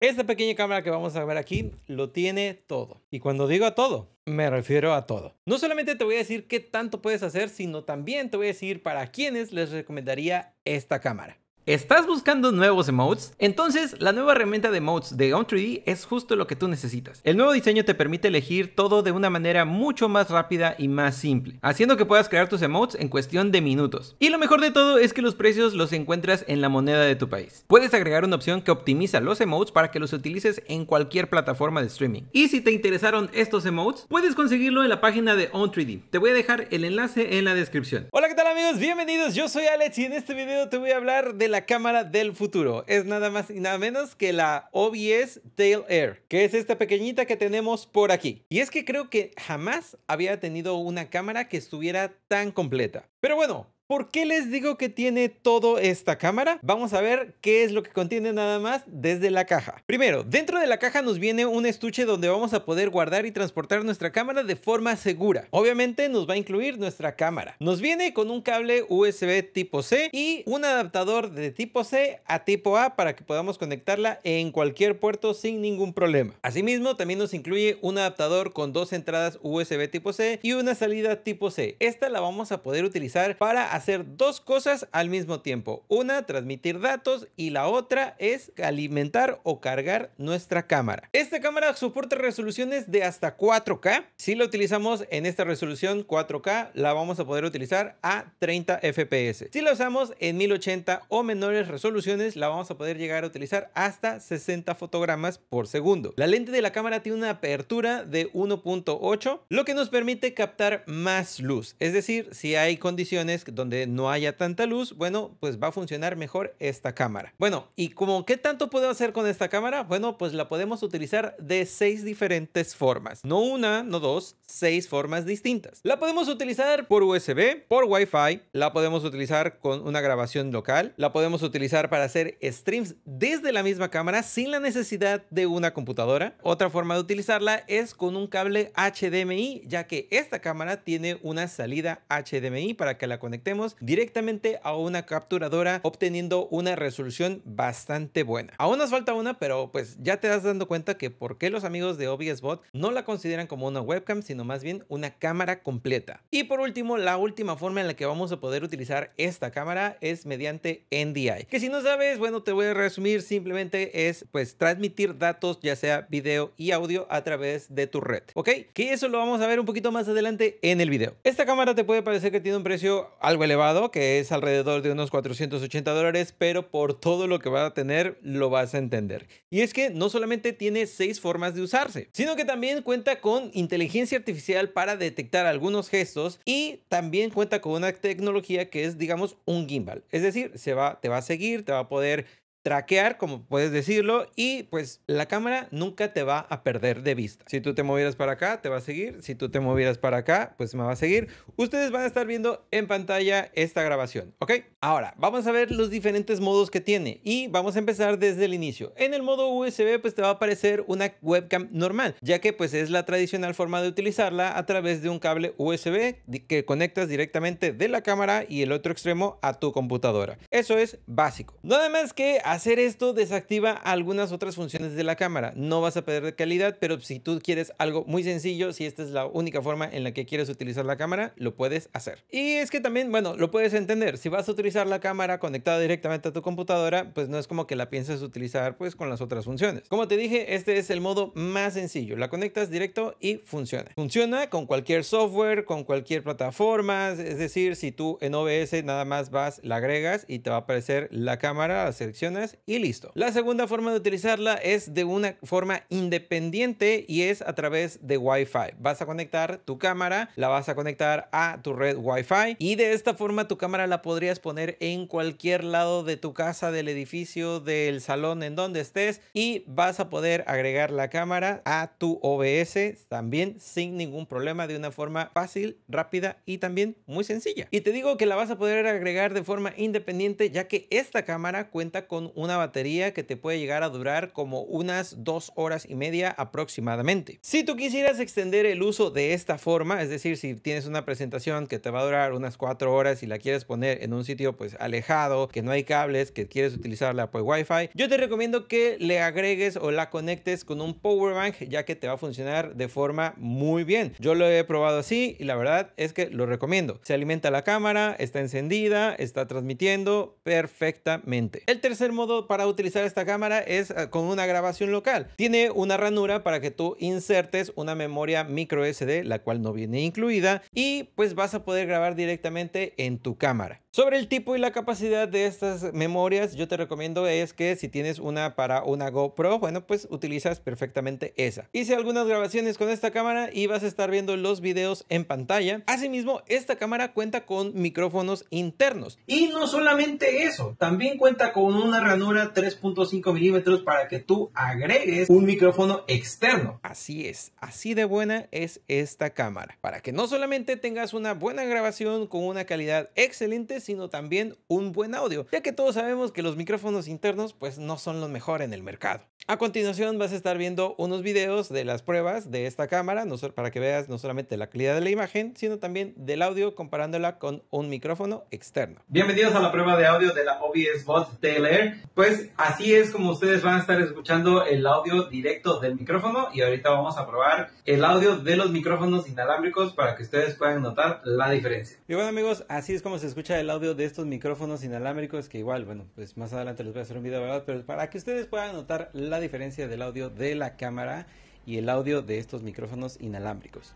Esta pequeña cámara que vamos a ver aquí lo tiene todo. Y cuando digo a todo, me refiero a todo. No solamente te voy a decir qué tanto puedes hacer, sino también te voy a decir para quiénes les recomendaría esta cámara. ¿Estás buscando nuevos emotes? Entonces, la nueva herramienta de emotes de Own3D es justo lo que tú necesitas. El nuevo diseño te permite elegir todo de una manera mucho más rápida y más simple, haciendo que puedas crear tus emotes en cuestión de minutos. Y lo mejor de todo es que los precios los encuentras en la moneda de tu país. Puedes agregar una opción que optimiza los emotes para que los utilices en cualquier plataforma de streaming. Y si te interesaron estos emotes, puedes conseguirlo en la página de On3D. Te voy a dejar el enlace en la descripción. Hola, ¿qué tal amigos? Bienvenidos, yo soy Alex y en este video te voy a hablar de la la cámara del futuro. Es nada más y nada menos que la OBS Tail Air, que es esta pequeñita que tenemos por aquí. Y es que creo que jamás había tenido una cámara que estuviera tan completa. Pero bueno, ¿Por qué les digo que tiene toda esta cámara? Vamos a ver qué es lo que contiene nada más desde la caja. Primero, dentro de la caja nos viene un estuche donde vamos a poder guardar y transportar nuestra cámara de forma segura. Obviamente nos va a incluir nuestra cámara. Nos viene con un cable USB tipo C y un adaptador de tipo C a tipo A para que podamos conectarla en cualquier puerto sin ningún problema. Asimismo, también nos incluye un adaptador con dos entradas USB tipo C y una salida tipo C. Esta la vamos a poder utilizar para hacer dos cosas al mismo tiempo. Una, transmitir datos y la otra es alimentar o cargar nuestra cámara. Esta cámara soporta resoluciones de hasta 4K. Si la utilizamos en esta resolución 4K, la vamos a poder utilizar a 30 FPS. Si la usamos en 1080 o menores resoluciones, la vamos a poder llegar a utilizar hasta 60 fotogramas por segundo. La lente de la cámara tiene una apertura de 1.8, lo que nos permite captar más luz. Es decir, si hay condiciones donde donde no haya tanta luz, bueno, pues va a funcionar mejor esta cámara. Bueno, ¿y como qué tanto puedo hacer con esta cámara? Bueno, pues la podemos utilizar de seis diferentes formas. No una, no dos, seis formas distintas. La podemos utilizar por USB, por Wi-Fi, la podemos utilizar con una grabación local, la podemos utilizar para hacer streams desde la misma cámara sin la necesidad de una computadora. Otra forma de utilizarla es con un cable HDMI, ya que esta cámara tiene una salida HDMI para que la conectemos directamente a una capturadora obteniendo una resolución bastante buena. Aún nos falta una, pero pues ya te das dando cuenta que por qué los amigos de OBS Bot no la consideran como una webcam, sino más bien una cámara completa. Y por último, la última forma en la que vamos a poder utilizar esta cámara es mediante NDI. Que si no sabes, bueno, te voy a resumir, simplemente es pues transmitir datos, ya sea video y audio, a través de tu red. ¿Ok? Que eso lo vamos a ver un poquito más adelante en el video. Esta cámara te puede parecer que tiene un precio algo elevado, que es alrededor de unos 480 dólares, pero por todo lo que va a tener lo vas a entender. Y es que no solamente tiene seis formas de usarse, sino que también cuenta con inteligencia artificial para detectar algunos gestos y también cuenta con una tecnología que es, digamos, un gimbal. Es decir, se va, te va a seguir, te va a poder traquear, como puedes decirlo, y pues la cámara nunca te va a perder de vista. Si tú te movieras para acá, te va a seguir. Si tú te movieras para acá, pues me va a seguir. Ustedes van a estar viendo en pantalla esta grabación, ¿ok? Ahora, vamos a ver los diferentes modos que tiene y vamos a empezar desde el inicio. En el modo USB, pues te va a aparecer una webcam normal, ya que pues es la tradicional forma de utilizarla a través de un cable USB que conectas directamente de la cámara y el otro extremo a tu computadora. Eso es básico. Nada más que hacer esto desactiva algunas otras funciones de la cámara. No vas a perder calidad, pero si tú quieres algo muy sencillo, si esta es la única forma en la que quieres utilizar la cámara, lo puedes hacer. Y es que también, bueno, lo puedes entender. Si vas a utilizar la cámara conectada directamente a tu computadora, pues no es como que la pienses utilizar pues con las otras funciones. Como te dije, este es el modo más sencillo. La conectas directo y funciona. Funciona con cualquier software, con cualquier plataforma. Es decir, si tú en OBS nada más vas, la agregas y te va a aparecer la cámara, la seleccionas y listo. La segunda forma de utilizarla es de una forma independiente y es a través de Wi-Fi. Vas a conectar tu cámara, la vas a conectar a tu red Wi-Fi y de esta forma tu cámara la podrías poner en cualquier lado de tu casa, del edificio, del salón, en donde estés y vas a poder agregar la cámara a tu OBS también sin ningún problema de una forma fácil, rápida y también muy sencilla. Y te digo que la vas a poder agregar de forma independiente ya que esta cámara cuenta con una batería que te puede llegar a durar como unas dos horas y media aproximadamente. Si tú quisieras extender el uso de esta forma, es decir, si tienes una presentación que te va a durar unas cuatro horas y la quieres poner en un sitio pues alejado, que no hay cables, que quieres utilizarla por pues, Wi-Fi, yo te recomiendo que le agregues o la conectes con un power bank ya que te va a funcionar de forma muy bien. Yo lo he probado así y la verdad es que lo recomiendo. Se alimenta la cámara, está encendida, está transmitiendo perfectamente. El tercer modo para utilizar esta cámara es eh, con una grabación local. Tiene una ranura para que tú insertes una memoria micro SD, la cual no viene incluida, y pues vas a poder grabar directamente en tu cámara. Sobre el tipo y la capacidad de estas memorias, yo te recomiendo es que si tienes una para una GoPro, bueno, pues utilizas perfectamente esa. Hice algunas grabaciones con esta cámara y vas a estar viendo los videos en pantalla. Asimismo, esta cámara cuenta con micrófonos internos. Y no solamente eso, también cuenta con una ranura 3.5 milímetros para que tú agregues un micrófono externo. Así es, así de buena es esta cámara. Para que no solamente tengas una buena grabación con una calidad excelente, sino también un buen audio, ya que todos sabemos que los micrófonos internos pues no son los mejores en el mercado. A continuación vas a estar viendo unos videos de las pruebas de esta cámara, no para que veas no solamente la calidad de la imagen, sino también del audio comparándola con un micrófono externo. Bienvenidos a la prueba de audio de la OBS Bot Taylor. Pues así es como ustedes van a estar escuchando el audio directo del micrófono y ahorita vamos a probar el audio de los micrófonos inalámbricos para que ustedes puedan notar la diferencia. Y bueno amigos, así es como se escucha el audio de estos micrófonos inalámbricos que igual, bueno, pues más adelante les voy a hacer un video, ¿verdad? Pero para que ustedes puedan notar la diferencia del audio de la cámara y el audio de estos micrófonos inalámbricos.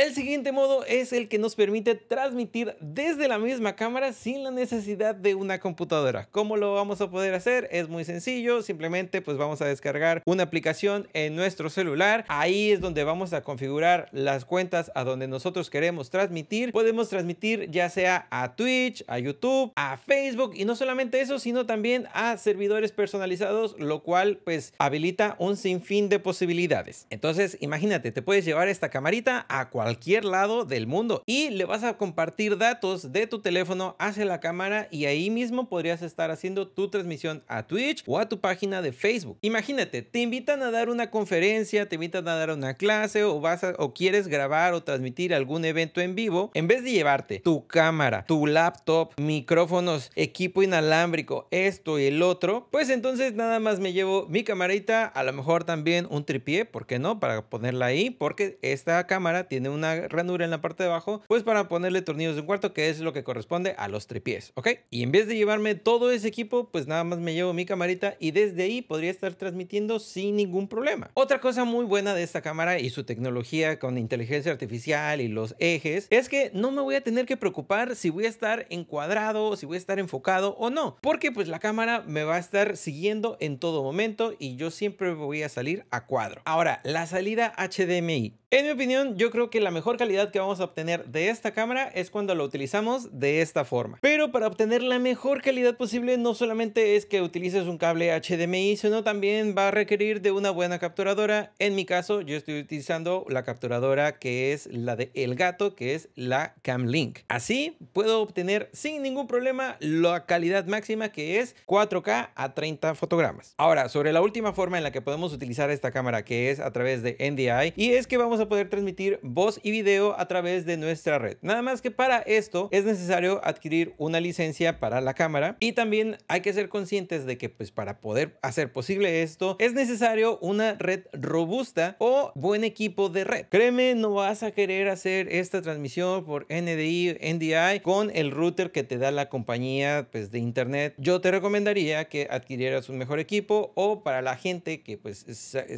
El siguiente modo es el que nos permite transmitir desde la misma cámara sin la necesidad de una computadora. ¿Cómo lo vamos a poder hacer? Es muy sencillo, simplemente pues vamos a descargar una aplicación en nuestro celular. Ahí es donde vamos a configurar las cuentas a donde nosotros queremos transmitir. Podemos transmitir ya sea a Twitch, a YouTube, a Facebook y no solamente eso, sino también a servidores personalizados, lo cual pues habilita un sinfín de posibilidades. Entonces, imagínate, te puedes llevar esta camarita a cualquier cualquier lado del mundo y le vas a compartir datos de tu teléfono hacia la cámara y ahí mismo podrías estar haciendo tu transmisión a Twitch o a tu página de Facebook. Imagínate, te invitan a dar una conferencia, te invitan a dar una clase o vas o quieres grabar o transmitir algún evento en vivo, en vez de llevarte tu cámara, tu laptop, micrófonos, equipo inalámbrico, esto y el otro, pues entonces nada más me llevo mi camarita, a lo mejor también un tripié, ¿por qué no? Para ponerla ahí, porque esta cámara tiene un una ranura en la parte de abajo, pues para ponerle tornillos de un cuarto, que es lo que corresponde a los tripies, ¿ok? Y en vez de llevarme todo ese equipo, pues nada más me llevo mi camarita y desde ahí podría estar transmitiendo sin ningún problema. Otra cosa muy buena de esta cámara y su tecnología con inteligencia artificial y los ejes es que no me voy a tener que preocupar si voy a estar encuadrado, si voy a estar enfocado o no, porque pues la cámara me va a estar siguiendo en todo momento y yo siempre voy a salir a cuadro. Ahora, la salida HDMI. En mi opinión, yo creo que la mejor calidad que vamos a obtener de esta cámara es cuando la utilizamos de esta forma. Pero para obtener la mejor calidad posible no solamente es que utilices un cable HDMI, sino también va a requerir de una buena capturadora. En mi caso, yo estoy utilizando la capturadora que es la de El Gato, que es la Cam Link, Así puedo obtener sin ningún problema la calidad máxima que es 4K a 30 fotogramas. Ahora, sobre la última forma en la que podemos utilizar esta cámara, que es a través de NDI, y es que vamos a poder transmitir voz y video a través de nuestra red. Nada más que para esto es necesario adquirir una licencia para la cámara y también hay que ser conscientes de que pues para poder hacer posible esto es necesario una red robusta o buen equipo de red. Créeme, no vas a querer hacer esta transmisión por NDI, NDI con el router que te da la compañía pues de internet. Yo te recomendaría que adquirieras un mejor equipo o para la gente que pues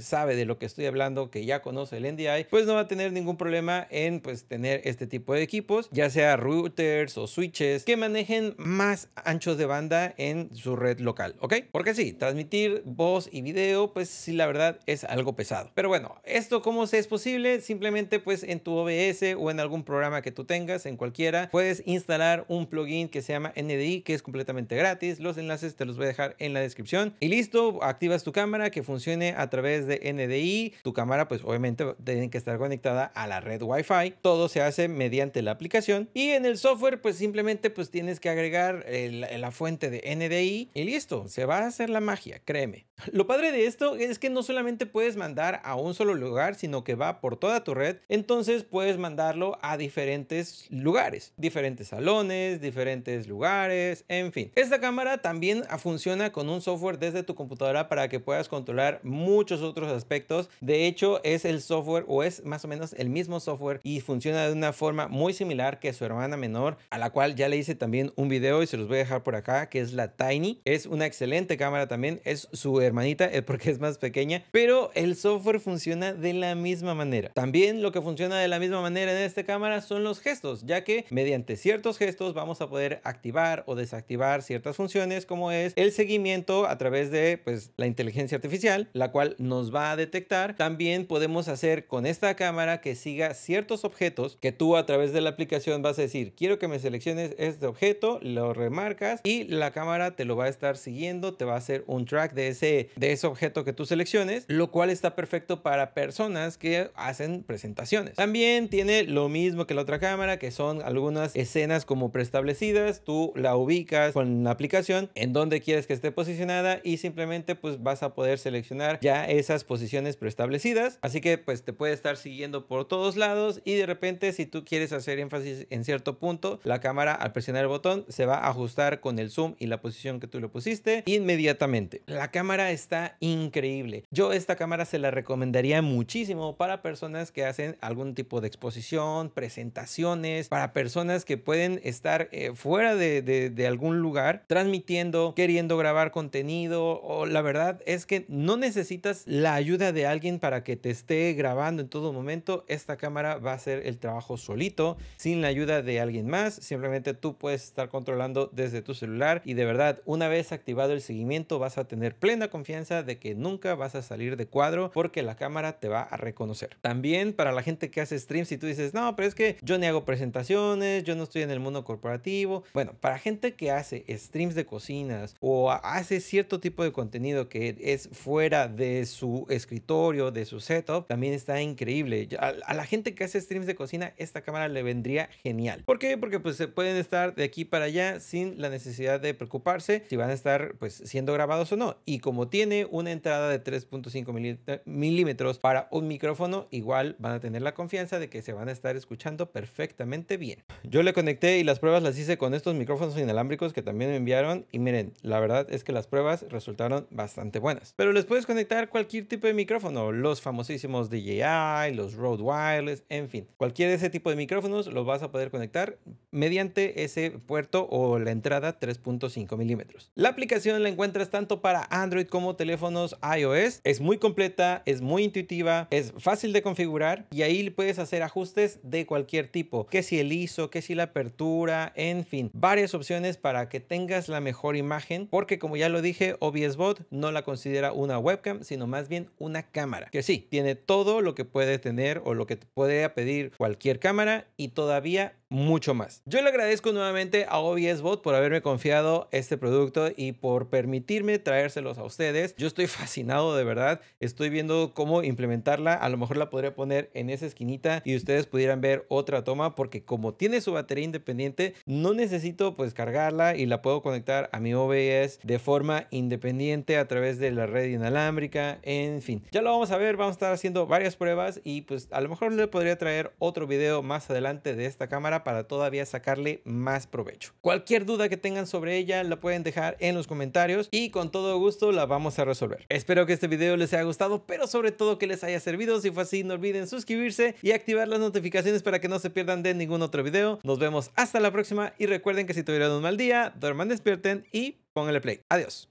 sabe de lo que estoy hablando, que ya conoce el NDI, pues no va a tener ningún problema en pues tener este tipo de equipos, ya sea routers o switches que manejen más anchos de banda en su red local, ¿ok? Porque sí, transmitir voz y video, pues sí, la verdad es algo pesado. Pero bueno, esto cómo se es posible, simplemente pues en tu OBS o en algún programa que tú tengas, en cualquiera, puedes instalar un plugin que se llama NDI, que es completamente gratis. Los enlaces te los voy a dejar en la descripción. Y listo, activas tu cámara que funcione a través de NDI. Tu cámara, pues obviamente, tienen que estar conectada a la red Wi-Fi. Todo se hace mediante la aplicación y en el software pues simplemente pues tienes que agregar la fuente de NDI y listo, se va a hacer la magia, créeme. Lo padre de esto es que no solamente puedes mandar a un solo lugar, sino que va por toda tu red, entonces puedes mandarlo a diferentes lugares, diferentes salones, diferentes lugares, en fin. Esta cámara también funciona con un software desde tu computadora para que puedas controlar muchos otros aspectos. De hecho, es el software o es más o menos el mismo software y funciona de una forma muy similar que su hermana menor, a la cual ya le hice también un video y se los voy a dejar por acá, que es la Tiny. Es una excelente cámara también, es su hermanita porque es más pequeña, pero el software funciona de la misma manera. También lo que funciona de la misma manera en esta cámara son los gestos, ya que mediante ciertos gestos vamos a poder activar o desactivar ciertas funciones como es el seguimiento a través de pues la inteligencia artificial, la cual nos va a detectar. También podemos hacer con este cámara que siga ciertos objetos que tú a través de la aplicación vas a decir, quiero que me selecciones este objeto, lo remarcas y la cámara te lo va a estar siguiendo, te va a hacer un track de ese, de ese objeto que tú selecciones, lo cual está perfecto para personas que hacen presentaciones. También tiene lo mismo que la otra cámara, que son algunas escenas como preestablecidas, tú la ubicas con la aplicación en donde quieres que esté posicionada y simplemente pues vas a poder seleccionar ya esas posiciones preestablecidas, así que pues te puedes estar siguiendo por todos lados y de repente si tú quieres hacer énfasis en cierto punto, la cámara al presionar el botón se va a ajustar con el zoom y la posición que tú le pusiste inmediatamente. La cámara está increíble. Yo esta cámara se la recomendaría muchísimo para personas que hacen algún tipo de exposición, presentaciones, para personas que pueden estar eh, fuera de, de, de algún lugar transmitiendo, queriendo grabar contenido o la verdad es que no necesitas la ayuda de alguien para que te esté grabando todo momento esta cámara va a hacer el trabajo solito, sin la ayuda de alguien más. Simplemente tú puedes estar controlando desde tu celular y de verdad, una vez activado el seguimiento vas a tener plena confianza de que nunca vas a salir de cuadro porque la cámara te va a reconocer. También para la gente que hace streams y tú dices, no, pero es que yo ni hago presentaciones, yo no estoy en el mundo corporativo. Bueno, para gente que hace streams de cocinas o hace cierto tipo de contenido que es fuera de su escritorio, de su setup, también está en increíble. A, la gente que hace streams de cocina, esta cámara le vendría genial. ¿Por qué? Porque pues se pueden estar de aquí para allá sin la necesidad de preocuparse si van a estar pues siendo grabados o no. Y como tiene una entrada de 3.5 eh, milímetros para un micrófono, igual van a tener la confianza de que se van a estar escuchando perfectamente bien. Yo le conecté y las pruebas las hice con estos micrófonos inalámbricos que también me enviaron y miren, la verdad es que las pruebas resultaron bastante buenas. Pero les puedes conectar cualquier tipo de micrófono, los famosísimos DJI, los road Wireless, en fin. Cualquier de ese tipo de micrófonos los vas a poder conectar mediante ese puerto o la entrada 3.5 milímetros. La aplicación la encuentras tanto para Android como teléfonos iOS. Es muy completa, es muy intuitiva, es fácil de configurar y ahí puedes hacer ajustes de cualquier tipo. Que si el ISO, que si la apertura, en fin. Varias opciones para que tengas la mejor imagen porque como ya lo dije, OBS Bot no la considera una webcam, sino más bien una cámara. Que sí, tiene todo lo que puede puede tener o lo que puede pedir cualquier cámara y todavía mucho más. Yo le agradezco nuevamente a Bot por haberme confiado este producto y por permitirme traérselos a ustedes. Yo estoy fascinado de verdad. Estoy viendo cómo implementarla. A lo mejor la podría poner en esa esquinita y ustedes pudieran ver otra toma porque como tiene su batería independiente, no necesito pues cargarla y la puedo conectar a mi OBS de forma independiente a través de la red inalámbrica. En fin, ya lo vamos a ver. Vamos a estar haciendo varias pruebas y pues a lo mejor le podría traer otro video más adelante de esta cámara para todavía sacarle más provecho. Cualquier duda que tengan sobre ella la pueden dejar en los comentarios y con todo gusto la vamos a resolver. Espero que este video les haya gustado, pero sobre todo que les haya servido. Si fue así, no olviden suscribirse y activar las notificaciones para que no se pierdan de ningún otro video. Nos vemos hasta la próxima y recuerden que si tuvieron un mal día, duerman, despierten y pónganle play. Adiós.